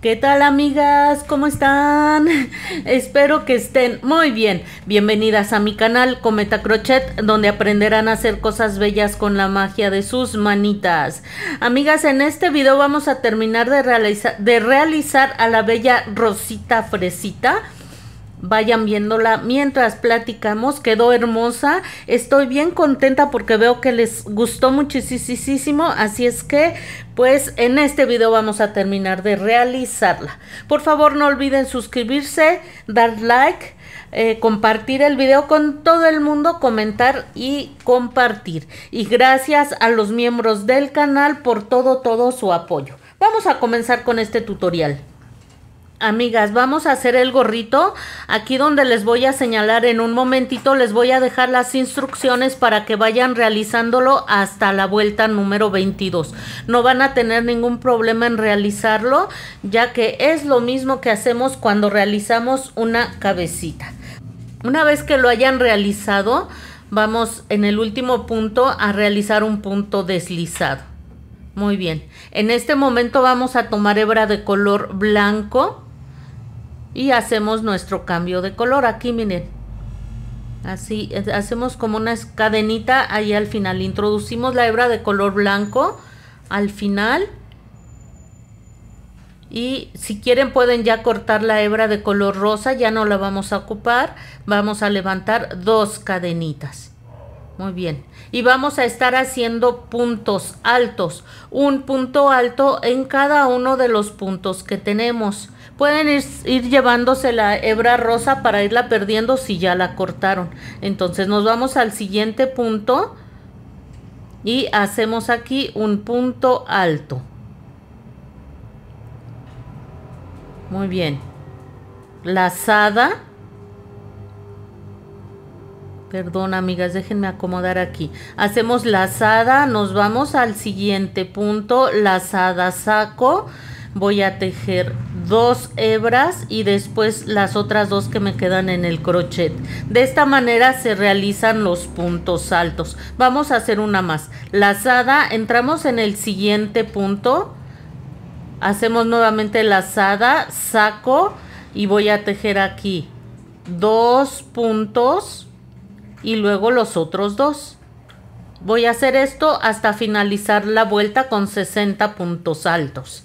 ¿Qué tal amigas? ¿Cómo están? Espero que estén muy bien. Bienvenidas a mi canal Cometa Crochet, donde aprenderán a hacer cosas bellas con la magia de sus manitas. Amigas, en este video vamos a terminar de, realizar, de realizar a la bella Rosita Fresita vayan viéndola mientras platicamos. Quedó hermosa. Estoy bien contenta porque veo que les gustó muchísimo. Así es que, pues en este video vamos a terminar de realizarla. Por favor, no olviden suscribirse, dar like. Eh, compartir el video con todo el mundo, comentar y compartir. Y gracias a los miembros del canal por todo, todo su apoyo. Vamos a comenzar con este tutorial. Amigas, vamos a hacer el gorrito. Aquí donde les voy a señalar en un momentito, les voy a dejar las instrucciones para que vayan realizándolo hasta la vuelta número 22. No van a tener ningún problema en realizarlo, ya que es lo mismo que hacemos cuando realizamos una cabecita. Una vez que lo hayan realizado, vamos en el último punto a realizar un punto deslizado. Muy bien. En este momento vamos a tomar hebra de color blanco y hacemos nuestro cambio de color aquí miren así hacemos como una cadenita ahí al final introducimos la hebra de color blanco al final y si quieren pueden ya cortar la hebra de color rosa ya no la vamos a ocupar vamos a levantar dos cadenitas muy bien y vamos a estar haciendo puntos altos un punto alto en cada uno de los puntos que tenemos pueden ir, llevándose la hebra rosa para irla perdiendo si ya la cortaron. Entonces nos vamos al siguiente punto y hacemos aquí un punto alto. Muy bien. Lazada. Perdón, amigas, déjenme acomodar aquí. Hacemos lazada, nos vamos al siguiente punto, lazada, saco voy a tejer dos hebras y después las otras dos que me quedan en el crochet. De esta manera se realizan los puntos altos. Vamos a hacer una más. Lazada, entramos en el siguiente punto. Hacemos nuevamente lazada, saco y voy a tejer aquí dos puntos y luego los otros dos. Voy a hacer esto hasta finalizar la vuelta con 60 puntos altos.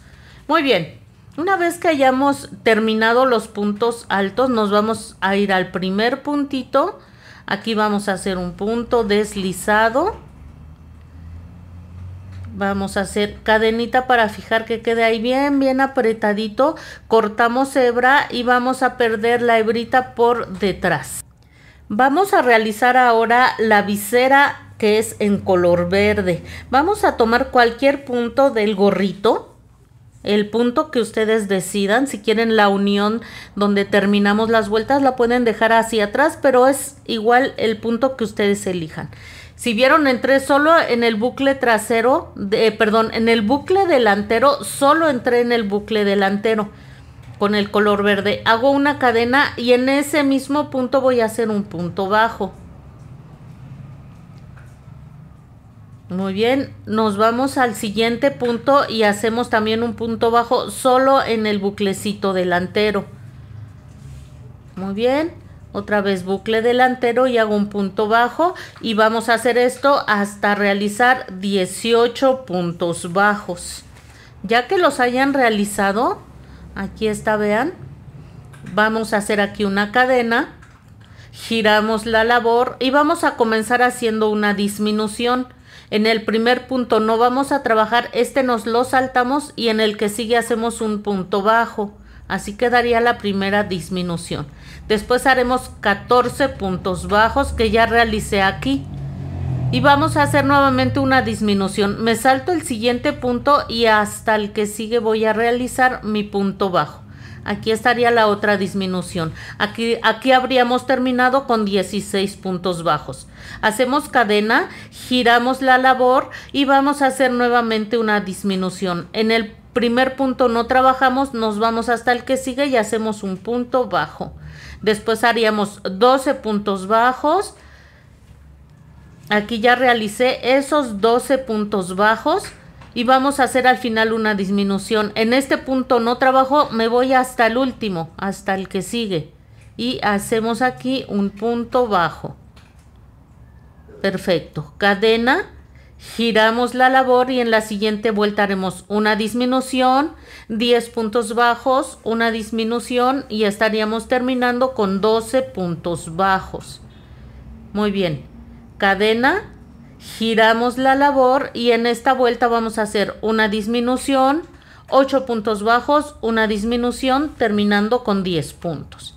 Muy bien. Una vez que hayamos terminado los puntos altos, nos vamos a ir al primer puntito. Aquí vamos a hacer un punto deslizado. Vamos a hacer cadenita para fijar que quede ahí bien, bien apretadito. Cortamos hebra y vamos a perder la hebrita por detrás. Vamos a realizar ahora la visera que es en color verde. Vamos a tomar cualquier punto del gorrito el punto que ustedes decidan. Si quieren la unión donde terminamos las vueltas, la pueden dejar hacia atrás, pero es igual el punto que ustedes elijan. Si vieron, entré solo en el bucle trasero, de, eh, perdón, en el bucle delantero, solo entré en el bucle delantero con el color verde. Hago una cadena y en ese mismo punto voy a hacer un punto bajo. Muy bien, nos vamos al siguiente punto y hacemos también un punto bajo solo en el buclecito delantero. Muy bien, otra vez bucle delantero y hago un punto bajo y vamos a hacer esto hasta realizar 18 puntos bajos. Ya que los hayan realizado, aquí está, vean, vamos a hacer aquí una cadena, giramos la labor y vamos a comenzar haciendo una disminución. En el primer punto no vamos a trabajar, este nos lo saltamos y en el que sigue hacemos un punto bajo. Así quedaría la primera disminución. Después haremos 14 puntos bajos que ya realicé aquí. Y vamos a hacer nuevamente una disminución. Me salto el siguiente punto y hasta el que sigue voy a realizar mi punto bajo. Aquí estaría la otra disminución. Aquí, aquí habríamos terminado con 16 puntos bajos. Hacemos cadena, giramos la labor y vamos a hacer nuevamente una disminución. En el primer punto no trabajamos, nos vamos hasta el que sigue y hacemos un punto bajo. Después haríamos 12 puntos bajos. Aquí ya realicé esos 12 puntos bajos y vamos a hacer al final una disminución. En este punto no trabajo, me voy hasta el último, hasta el que sigue. Y hacemos aquí un punto bajo perfecto. Cadena, giramos la labor y en la siguiente vuelta haremos una disminución, 10 puntos bajos, una disminución y estaríamos terminando con 12 puntos bajos. Muy bien. Cadena, giramos la labor y en esta vuelta vamos a hacer una disminución, 8 puntos bajos, una disminución, terminando con 10 puntos.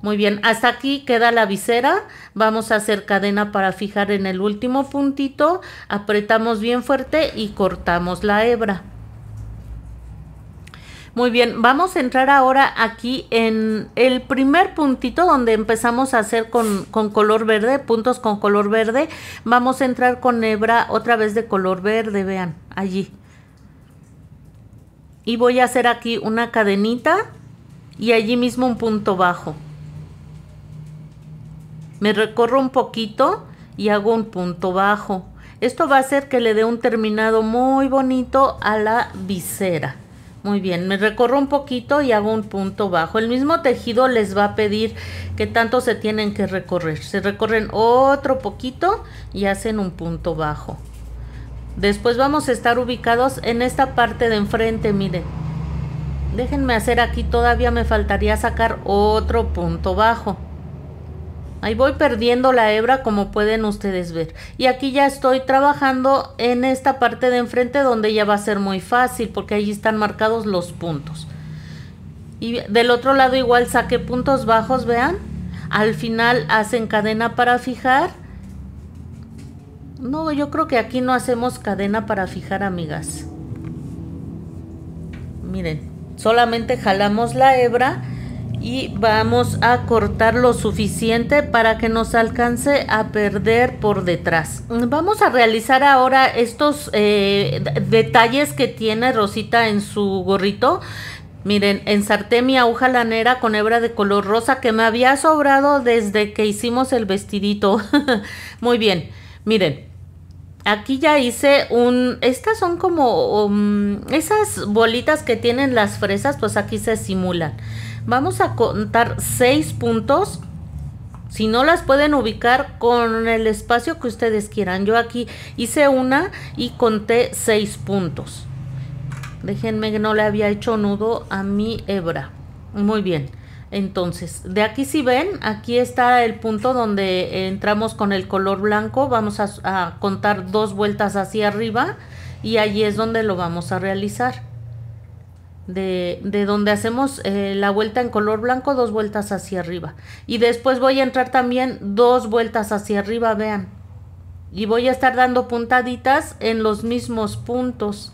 Muy bien, hasta aquí queda la visera. Vamos a hacer cadena para fijar en el último puntito. Apretamos bien fuerte y cortamos la hebra. Muy bien, vamos a entrar ahora aquí en el primer puntito donde empezamos a hacer con, con, color verde, puntos con color verde. Vamos a entrar con hebra otra vez de color verde, vean, allí. Y voy a hacer aquí una cadenita y allí mismo un punto bajo. Me recorro un poquito y hago un punto bajo. Esto va a hacer que le dé un terminado muy bonito a la visera. Muy bien, me recorro un poquito y hago un punto bajo. El mismo tejido les va a pedir que tanto se tienen que recorrer. Se recorren otro poquito y hacen un punto bajo. Después vamos a estar ubicados en esta parte de enfrente, miren. Déjenme hacer aquí, todavía me faltaría sacar otro punto bajo. Ahí voy perdiendo la hebra como pueden ustedes ver. Y aquí ya estoy trabajando en esta parte de enfrente donde ya va a ser muy fácil porque allí están marcados los puntos. Y del otro lado igual saqué puntos bajos, vean. Al final hacen cadena para fijar. No, yo creo que aquí no hacemos cadena para fijar, amigas. Miren, solamente jalamos la hebra y vamos a cortar lo suficiente para que nos alcance a perder por detrás. Vamos a realizar ahora estos eh, detalles que tiene Rosita en su gorrito. Miren, ensarté mi aguja lanera con hebra de color rosa que me había sobrado desde que hicimos el vestidito. Muy bien, miren. Aquí ya hice un... Estas son como um, esas bolitas que tienen las fresas, pues aquí se simulan. Vamos a contar seis puntos. Si no las pueden ubicar con el espacio que ustedes quieran. Yo aquí hice una y conté seis puntos. Déjenme que no le había hecho nudo a mi hebra. Muy bien. Entonces, de aquí si ven, aquí está el punto donde entramos con el color blanco. Vamos a, a contar dos vueltas hacia arriba y allí es donde lo vamos a realizar de, donde hacemos eh, la vuelta en color blanco, dos vueltas hacia arriba. Y después voy a entrar también dos vueltas hacia arriba, vean. Y voy a estar dando puntaditas en los mismos puntos.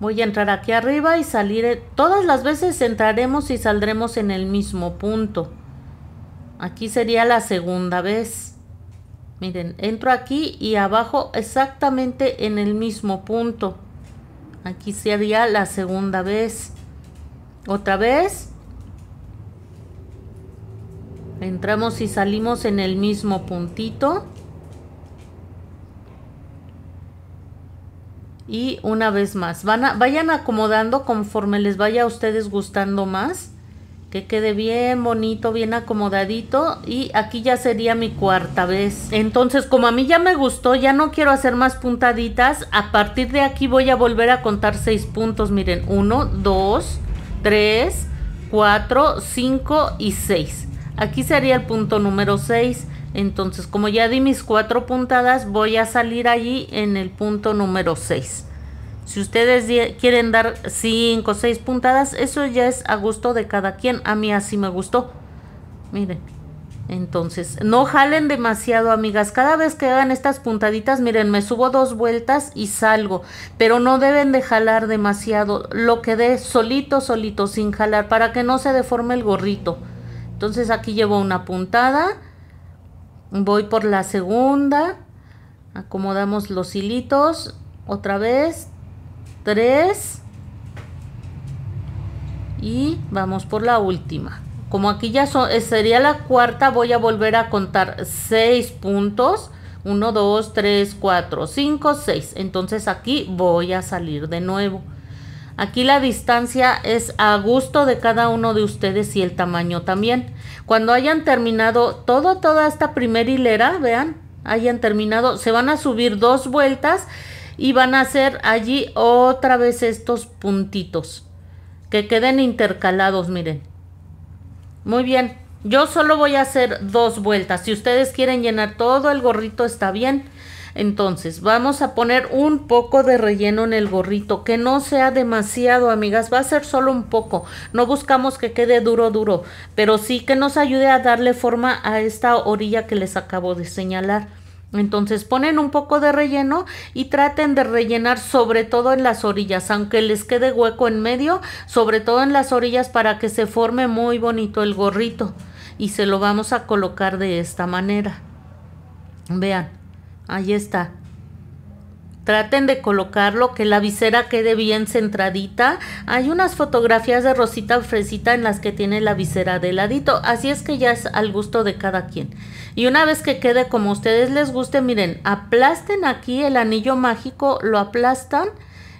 Voy a entrar aquí arriba y salir. Eh, todas las veces entraremos y saldremos en el mismo punto. Aquí sería la segunda vez. Miren, entro aquí y abajo exactamente en el mismo punto. Aquí sería la segunda vez. Otra vez. Entramos y salimos en el mismo puntito. Y una vez más. Van a, vayan acomodando conforme les vaya a ustedes gustando más que quede bien bonito, bien acomodadito y aquí ya sería mi cuarta vez. Entonces como a mí ya me gustó, ya no quiero hacer más puntaditas, a partir de aquí voy a volver a contar 6 puntos, miren, 1, 2, 3, 4, 5 y 6. Aquí sería el punto número 6. Entonces como ya di mis cuatro puntadas, voy a salir allí en el punto número 6. Si ustedes quieren dar 5 o 6 puntadas, eso ya es a gusto de cada quien. A mí así me gustó. Miren. Entonces, no jalen demasiado, amigas. Cada vez que hagan estas puntaditas, miren, me subo dos vueltas y salgo. Pero no deben de jalar demasiado. Lo que dé solito, solito, sin jalar, para que no se deforme el gorrito. Entonces, aquí llevo una puntada. Voy por la segunda. Acomodamos los hilitos. Otra vez 3 y vamos por la última. Como aquí ya eh, sería la cuarta, voy a volver a contar seis puntos. 1, 2, 3, 4, 5, 6. Entonces aquí voy a salir de nuevo. Aquí la distancia es a gusto de cada uno de ustedes y el tamaño también. Cuando hayan terminado todo, toda esta primera hilera, vean, hayan terminado, se van a subir dos vueltas y van a hacer allí otra vez estos puntitos que queden intercalados miren muy bien yo solo voy a hacer dos vueltas si ustedes quieren llenar todo el gorrito está bien entonces vamos a poner un poco de relleno en el gorrito que no sea demasiado amigas va a ser solo un poco no buscamos que quede duro duro pero sí que nos ayude a darle forma a esta orilla que les acabo de señalar entonces ponen un poco de relleno y traten de rellenar sobre todo en las orillas, aunque les quede hueco en medio, sobre todo en las orillas para que se forme muy bonito el gorrito. Y se lo vamos a colocar de esta manera. Vean, ahí está. Traten de colocarlo, que la visera quede bien centradita. Hay unas fotografías de Rosita Fresita en las que tiene la visera de ladito, así es que ya es al gusto de cada quien. Y una vez que quede como a ustedes les guste, miren, aplasten aquí el anillo mágico, lo aplastan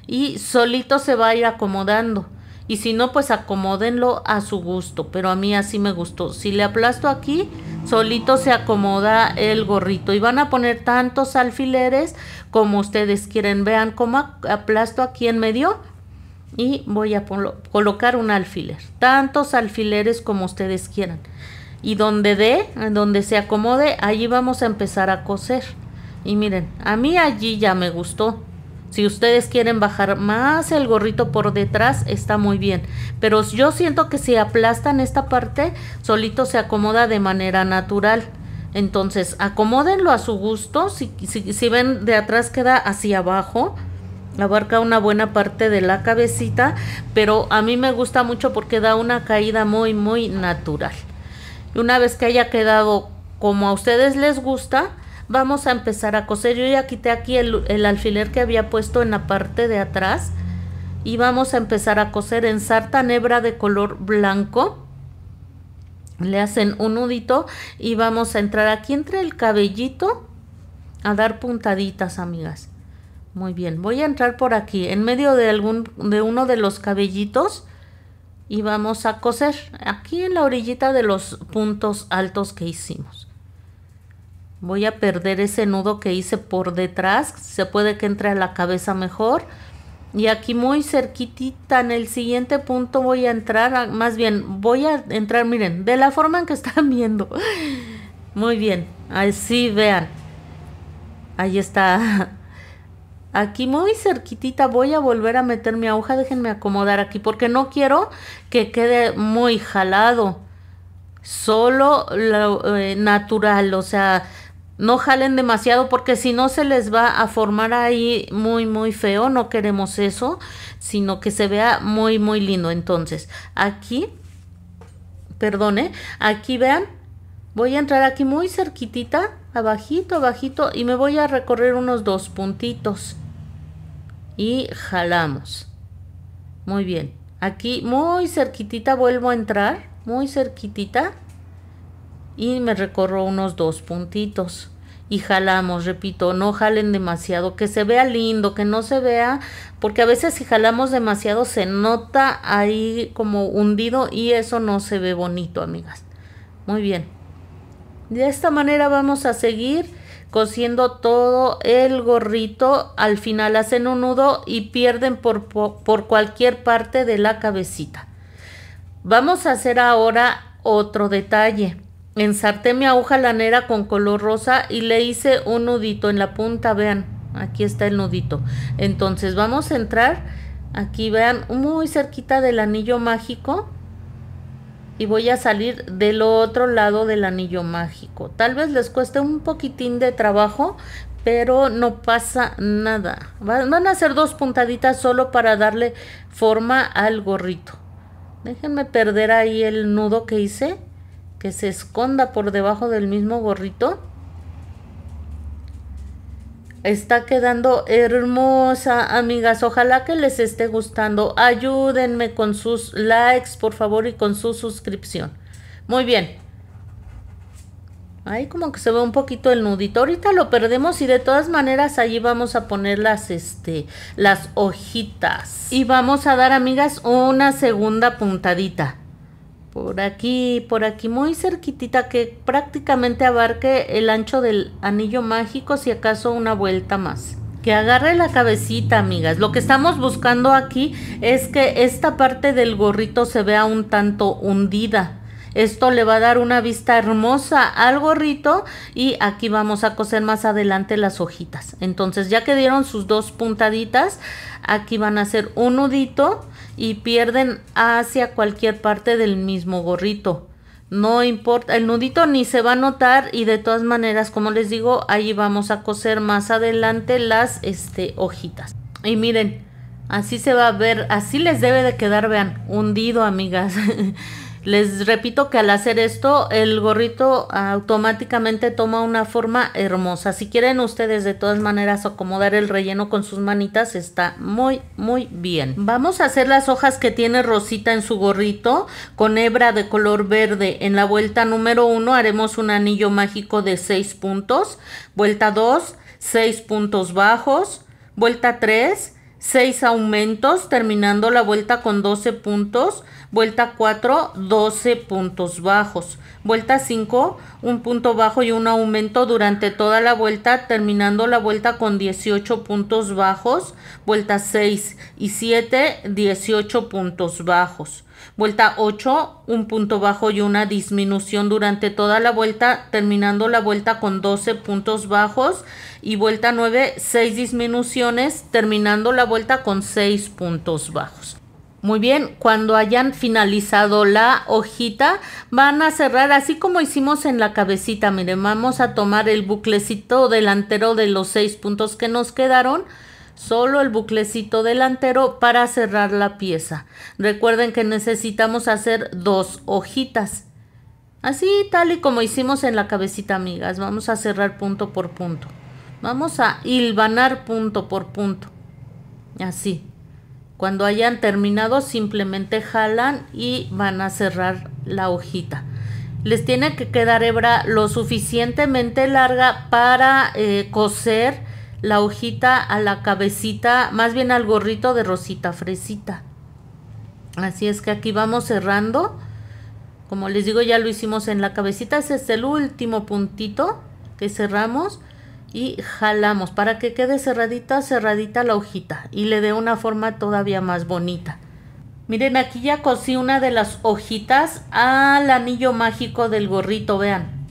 y solito se va a ir acomodando. Y si no, pues acomódenlo a su gusto. Pero a mí así me gustó. Si le aplasto aquí, solito se acomoda el gorrito. Y van a poner tantos alfileres como ustedes quieren. Vean cómo aplasto aquí en medio. Y voy a colocar un alfiler. Tantos alfileres como ustedes quieran. Y donde dé, donde se acomode, allí vamos a empezar a coser. Y miren, a mí allí ya me gustó. Si ustedes quieren bajar más el gorrito por detrás, está muy bien. Pero yo siento que si aplastan esta parte, solito se acomoda de manera natural. Entonces, acomódenlo a su gusto. Si, ven de atrás queda hacia abajo, abarca una buena parte de la cabecita, pero a mí me gusta mucho porque da una caída muy, muy natural. Una vez que haya quedado como a ustedes les gusta, vamos a empezar a coser yo ya quité aquí el, alfiler que había puesto en la parte de atrás y vamos a empezar a coser en sarta hebra de color blanco le hacen un nudito y vamos a entrar aquí entre el cabellito a dar puntaditas amigas muy bien voy a entrar por aquí en medio de algún de uno de los cabellitos y vamos a coser aquí en la orillita de los puntos altos que hicimos voy a perder ese nudo que hice por detrás, se puede que entre a la cabeza mejor. Y aquí muy cerquitita en el siguiente punto voy a entrar, más bien voy a entrar, miren, de la forma en que están viendo. Muy bien, así vean. Ahí está. Aquí muy cerquitita voy a volver a meter mi aguja, déjenme acomodar aquí porque no quiero que quede muy jalado. Solo eh, natural, o sea, no jalen demasiado porque si no se les va a formar ahí muy muy feo, no queremos eso, sino que se vea muy muy lindo. Entonces, aquí, perdone, aquí vean, voy a entrar aquí muy cerquitita, abajito, abajito y me voy a recorrer unos dos puntitos y jalamos. Muy bien, aquí muy cerquitita vuelvo a entrar, muy cerquitita y me recorro unos dos puntitos y jalamos, repito, no jalen demasiado, que se vea lindo, que no se vea, porque a veces si jalamos demasiado se nota ahí como hundido y eso no se ve bonito, amigas. Muy bien. De esta manera vamos a seguir cosiendo todo el gorrito, al final hacen un nudo y pierden por, por cualquier parte de la cabecita. Vamos a hacer ahora otro detalle ensarté mi aguja lanera con color rosa y le hice un nudito en la punta, vean, aquí está el nudito. Entonces vamos a entrar, aquí vean, muy cerquita del anillo mágico y voy a salir del otro lado del anillo mágico. Tal vez les cueste un poquitín de trabajo, pero no pasa nada. Van a hacer dos puntaditas solo para darle forma al gorrito. Déjenme perder ahí el nudo que hice que se esconda por debajo del mismo gorrito. Está quedando hermosa, amigas. Ojalá que les esté gustando. Ayúdenme con sus likes, por favor, y con su suscripción. Muy bien. Ahí como que se ve un poquito el nudito. Ahorita lo perdemos y de todas maneras allí vamos a poner las, este, las hojitas. Y vamos a dar, amigas, una segunda puntadita por aquí, por aquí, muy cerquitita, que prácticamente abarque el ancho del anillo mágico, si acaso una vuelta más. Que agarre la cabecita, amigas. Lo que estamos buscando aquí es que esta parte del gorrito se vea un tanto hundida. Esto le va a dar una vista hermosa al gorrito y aquí vamos a coser más adelante las hojitas. Entonces ya que dieron sus dos puntaditas, aquí van a hacer un nudito y pierden hacia cualquier parte del mismo gorrito. No importa, el nudito ni se va a notar y de todas maneras, como les digo, ahí vamos a coser más adelante las este, hojitas. Y miren, así se va a ver, así les debe de quedar, vean, hundido amigas. Les repito que al hacer esto, el gorrito automáticamente toma una forma hermosa. Si quieren ustedes de todas maneras acomodar el relleno con sus manitas, está muy, muy bien. Vamos a hacer las hojas que tiene Rosita en su gorrito con hebra de color verde. En la vuelta número 1 haremos un anillo mágico de 6 puntos. Vuelta 2, 6 puntos bajos. Vuelta 3, 6 aumentos, terminando la vuelta con 12 puntos, vuelta 4, 12 puntos bajos, vuelta 5, un punto bajo y un aumento durante toda la vuelta, terminando la vuelta con 18 puntos bajos, vuelta 6 y 7, 18 puntos bajos. Vuelta 8, un punto bajo y una disminución durante toda la vuelta, terminando la vuelta con 12 puntos bajos. Y vuelta 9, 6 disminuciones, terminando la vuelta con 6 puntos bajos. Muy bien, cuando hayan finalizado la hojita, van a cerrar así como hicimos en la cabecita. Miren, vamos a tomar el buclecito delantero de los seis puntos que nos quedaron solo el buclecito delantero para cerrar la pieza. Recuerden que necesitamos hacer dos hojitas. Así tal y como hicimos en la cabecita amigas, vamos a cerrar punto por punto. Vamos a hilvanar punto por punto. Así. Cuando hayan terminado simplemente jalan y van a cerrar la hojita les tiene que quedar hebra lo suficientemente larga para eh, coser la hojita a la cabecita, más bien al gorrito de rosita fresita. Así es que aquí vamos cerrando. Como les digo, ya lo hicimos en la cabecita. Ese es el último puntito que cerramos y jalamos para que quede cerradita, cerradita la hojita y le dé una forma todavía más bonita. Miren, aquí ya cosí una de las hojitas al anillo mágico del gorrito, vean.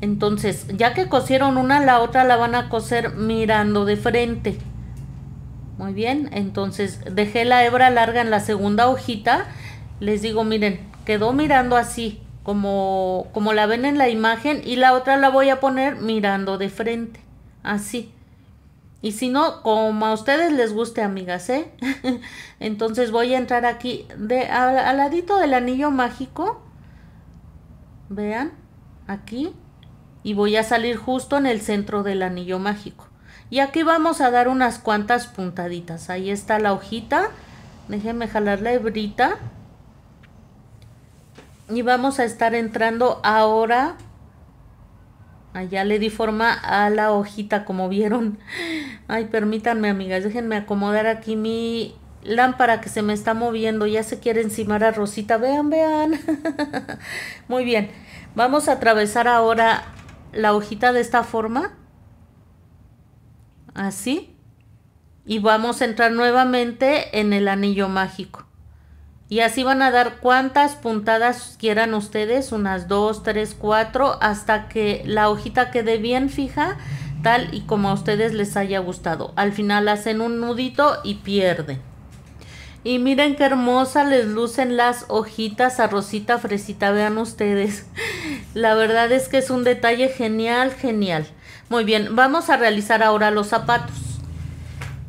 Entonces, ya que cosieron una, la otra la van a coser mirando de frente. Muy bien, entonces dejé la hebra larga en la segunda hojita. Les digo, miren, quedó mirando así, como, la ven en la imagen, y la otra la voy a poner mirando de frente, así. Y si no, como a ustedes les guste, amigas, ¿eh? entonces voy a entrar aquí de, al ladito del anillo mágico. Vean, aquí y voy a salir justo en el centro del anillo mágico. Y aquí vamos a dar unas cuantas puntaditas. Ahí está la hojita. Déjenme jalar la hebrita. Y vamos a estar entrando ahora. Allá le di forma a la hojita, como vieron. Ay, permítanme, amigas. Déjenme acomodar aquí mi lámpara que se me está moviendo. Ya se quiere encimar a Rosita. Vean, vean. Muy bien. Vamos a atravesar ahora la hojita de esta forma. Así. Y vamos a entrar nuevamente en el anillo mágico. Y así van a dar cuantas puntadas quieran ustedes, unas dos tres cuatro hasta que la hojita quede bien fija, tal y como a ustedes les haya gustado. Al final hacen un nudito y pierden. Y miren qué hermosa les lucen las hojitas a Rosita Fresita, vean ustedes. La verdad es que es un detalle genial, genial. Muy bien, vamos a realizar ahora los zapatos.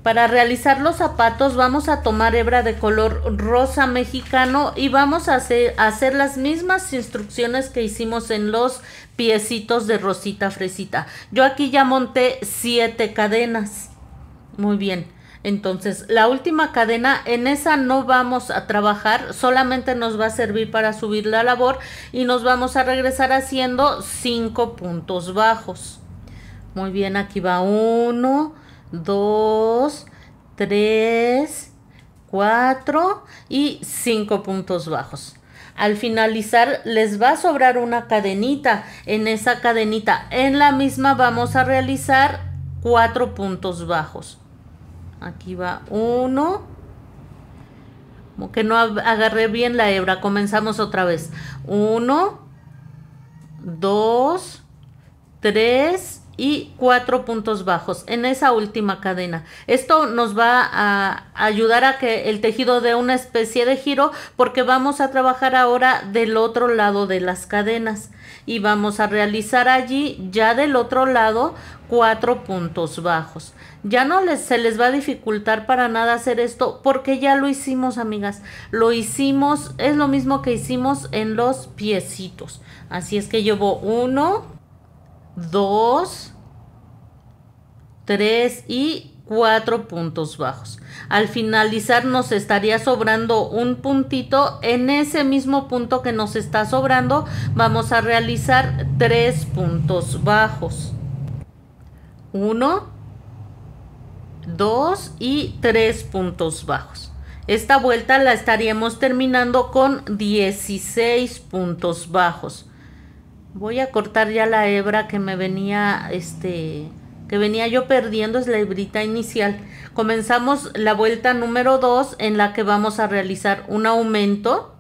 Para realizar los zapatos vamos a tomar hebra de color rosa mexicano y vamos a hacer, las mismas instrucciones que hicimos en los piecitos de rosita fresita. Yo aquí ya monté siete cadenas. Muy bien. Entonces, la última cadena, en esa no vamos a trabajar, solamente nos va a servir para subir la labor y nos vamos a regresar haciendo 5 puntos bajos. Muy bien, aquí va 1, 2, 3, 4 y 5 puntos bajos. Al finalizar les va a sobrar una cadenita. En esa cadenita, en la misma vamos a realizar cuatro puntos bajos. Aquí va uno. Como que no agarré bien la hebra. Comenzamos otra vez. Uno, dos, tres y cuatro puntos bajos en esa última cadena. Esto nos va a ayudar a que el tejido dé una especie de giro porque vamos a trabajar ahora del otro lado de las cadenas y vamos a realizar allí ya del otro lado cuatro puntos bajos. Ya no les, se les va a dificultar para nada hacer esto porque ya lo hicimos, amigas. Lo hicimos, es lo mismo que hicimos en los piecitos. Así es que llevo uno, dos, tres y cuatro puntos bajos. Al finalizar nos estaría sobrando un puntito. En ese mismo punto que nos está sobrando vamos a realizar tres puntos bajos. 1, 2 y 3 puntos bajos. Esta vuelta la estaríamos terminando con 16 puntos bajos. Voy a cortar ya la hebra que me venía este que venía yo perdiendo es la hebrita inicial. Comenzamos la vuelta número 2 en la que vamos a realizar un aumento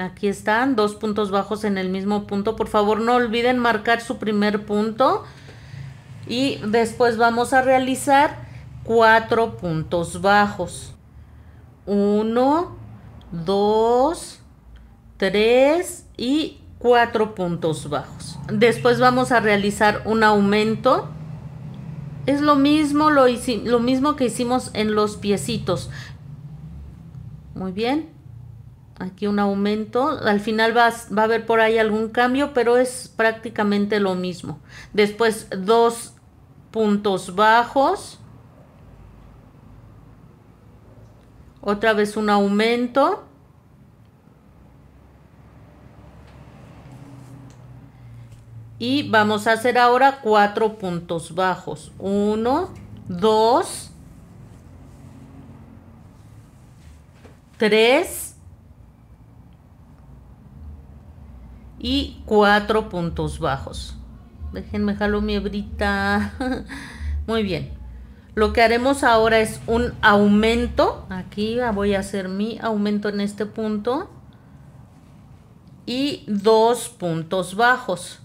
Aquí están, dos puntos bajos en el mismo punto. Por favor, no olviden marcar su primer punto. Y después vamos a realizar cuatro puntos bajos. Uno, dos, tres y cuatro puntos bajos. Después vamos a realizar un aumento. Es lo mismo, lo, lo mismo que hicimos en los piecitos. Muy bien aquí un aumento. Al final va, va, a haber por ahí algún cambio, pero es prácticamente lo mismo. Después dos puntos bajos. Otra vez un aumento. Y vamos a hacer ahora cuatro puntos bajos. Uno, dos, tres, y cuatro puntos bajos. Déjenme jalo mi hebrita. Muy bien. Lo que haremos ahora es un aumento. Aquí voy a hacer mi aumento en este punto. Y dos puntos bajos.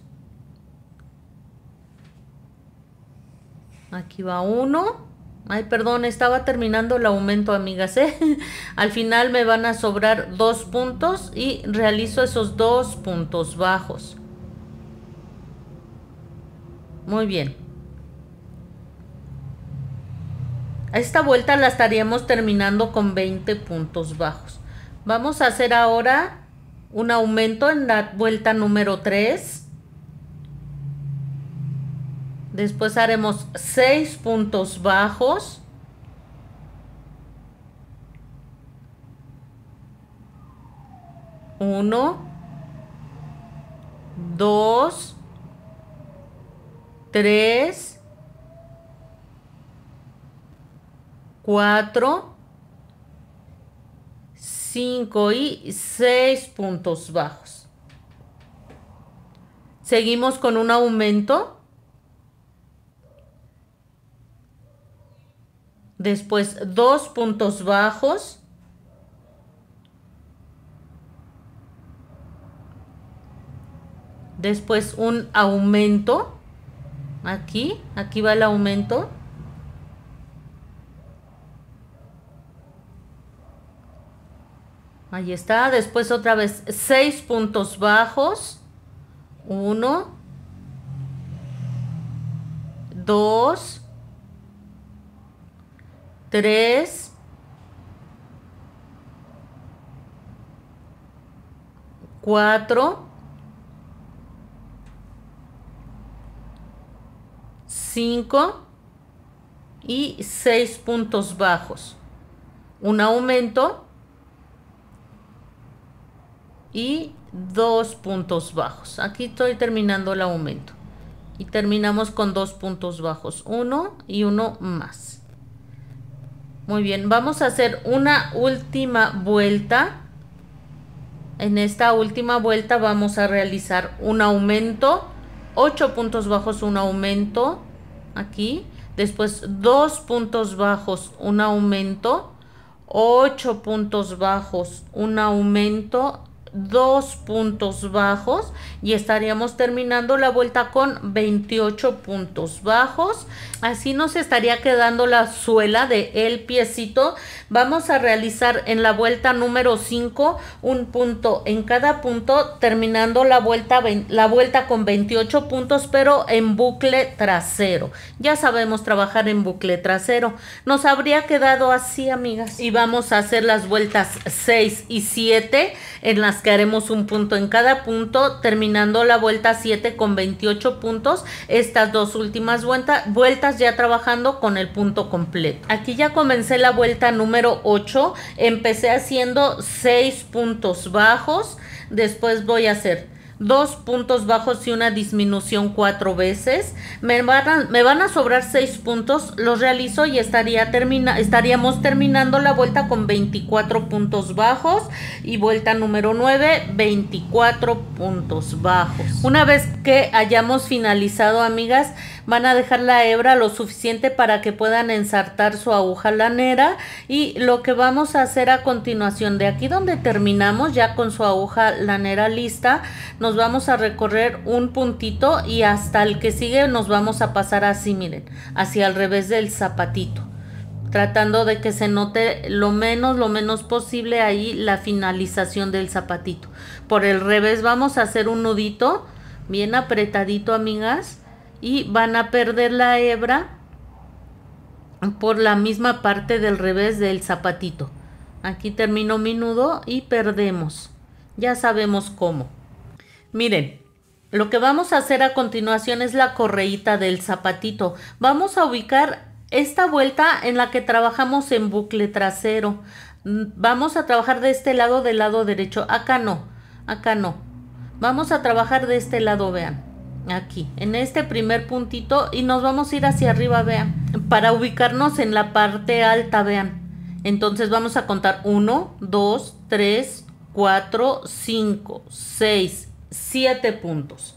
Aquí va uno. Ay, perdón, estaba terminando el aumento, amigas, ¿eh? Al final me van a sobrar dos puntos y realizo esos dos puntos bajos. Muy bien. A esta vuelta la estaríamos terminando con 20 puntos bajos. Vamos a hacer ahora un aumento en la vuelta número 3. Después haremos 6 puntos bajos. 1, 2, 3, 4, 5 y 6 puntos bajos. Seguimos con un aumento. después dos puntos bajos, después un aumento, aquí, aquí va el aumento, Ahí está. Después otra vez seis puntos bajos. Uno. Dos. 3, 4, 5 y 6 puntos bajos. Un aumento y 2 puntos bajos. Aquí estoy terminando el aumento. Y terminamos con 2 puntos bajos. 1 y 1 más. Muy bien, vamos a hacer una última vuelta. En esta última vuelta vamos a realizar un aumento, 8 puntos bajos, un aumento aquí. Después 2 puntos bajos, un aumento, 8 puntos bajos, un aumento dos puntos bajos y estaríamos terminando la vuelta con 28 puntos bajos así nos estaría quedando la suela de el piecito vamos a realizar en la vuelta número 5 un punto en cada punto terminando la vuelta la vuelta con 28 puntos pero en bucle trasero ya sabemos trabajar en bucle trasero nos habría quedado así amigas y vamos a hacer las vueltas 6 y 7 en las que haremos un punto en cada punto, terminando la vuelta 7 con 28 puntos, estas dos últimas vueltas vueltas ya trabajando con el punto completo. Aquí ya comencé la vuelta número 8, empecé haciendo 6 puntos bajos, después voy a hacer dos puntos bajos y una disminución cuatro veces. Me van a, me van a sobrar seis puntos, los realizo y estaría termina, estaríamos terminando la vuelta con 24 puntos bajos y vuelta número 9, 24 puntos bajos. Una vez que hayamos finalizado, amigas, van a dejar la hebra lo suficiente para que puedan ensartar su aguja lanera y lo que vamos a hacer a continuación de aquí donde terminamos ya con su aguja lanera lista nos vamos a recorrer un puntito y hasta el que sigue nos vamos a pasar así miren hacia el revés del zapatito tratando de que se note lo menos, lo menos posible ahí la finalización del zapatito. Por el revés vamos a hacer un nudito bien apretadito, amigas y van a perder la hebra por la misma parte del revés del zapatito. Aquí termino mi nudo y perdemos. Ya sabemos cómo. Miren, lo que vamos a hacer a continuación es la correíta del zapatito. Vamos a ubicar esta vuelta en la que trabajamos en bucle trasero. Vamos a trabajar de este lado del lado derecho. Acá no, acá no. Vamos a trabajar de este lado, vean aquí, en este primer puntito y nos vamos a ir hacia arriba, vean, para ubicarnos en la parte alta, vean. Entonces vamos a contar 1, 2, 3, 4, 5, 6, 7 puntos.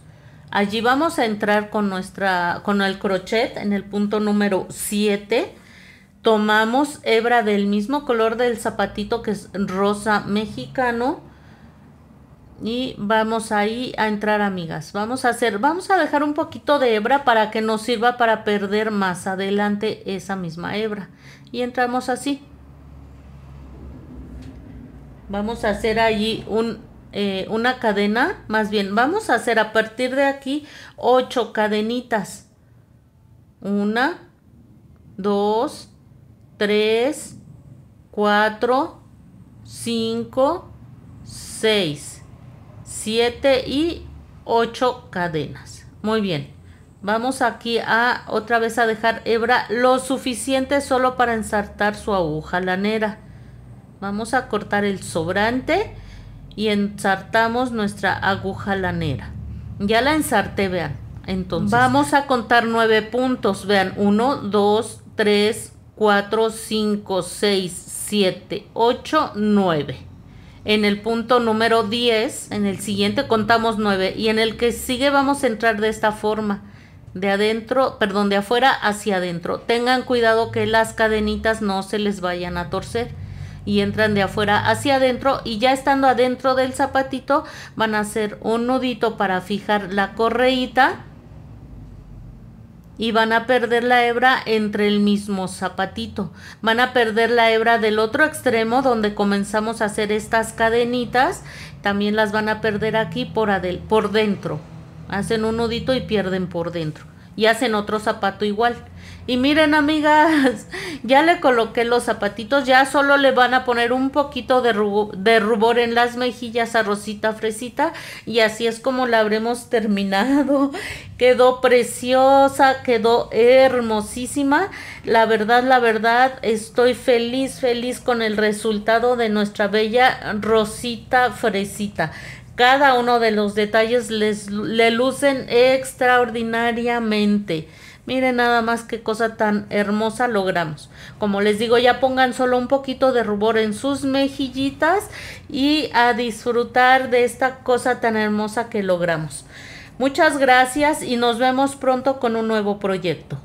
Allí vamos a entrar con nuestra con el crochet en el punto número 7. Tomamos hebra del mismo color del zapatito que es rosa mexicano y vamos ahí a entrar, amigas. Vamos a hacer, vamos a dejar un poquito de hebra para que nos sirva para perder más adelante esa misma hebra. Y entramos así. Vamos a hacer allí eh, una cadena, más bien, vamos a hacer a partir de aquí ocho cadenitas. Una, dos, tres, cuatro, cinco, seis. 7 y 8 cadenas. Muy bien. Vamos aquí a otra vez a dejar hebra lo suficiente solo para ensartar su aguja lanera. Vamos a cortar el sobrante y ensartamos nuestra aguja lanera. Ya la ensarté, vean. Entonces, vamos a contar 9 puntos. Vean, 1, 2, 3, 4, 5, 6, 7, 8, 9 en el punto número 10, en el siguiente contamos 9 y en el que sigue vamos a entrar de esta forma, de adentro, perdón, de afuera hacia adentro. Tengan cuidado que las cadenitas no se les vayan a torcer y entran de afuera hacia adentro y ya estando adentro del zapatito van a hacer un nudito para fijar la correita y van a perder la hebra entre el mismo zapatito. Van a perder la hebra del otro extremo donde comenzamos a hacer estas cadenitas. También las van a perder aquí por, adel por dentro. Hacen un nudito y pierden por dentro. Y hacen otro zapato igual. Y miren amigas, ya le coloqué los zapatitos, ya solo le van a poner un poquito de, rubor en las mejillas a Rosita Fresita y así es como la habremos terminado. Quedó preciosa, quedó hermosísima. La verdad, la verdad, estoy feliz, feliz con el resultado de nuestra bella Rosita Fresita cada uno de los detalles les, le lucen extraordinariamente. Miren nada más qué cosa tan hermosa logramos. Como les digo, ya pongan solo un poquito de rubor en sus mejillitas y a disfrutar de esta cosa tan hermosa que logramos. Muchas gracias y nos vemos pronto con un nuevo proyecto.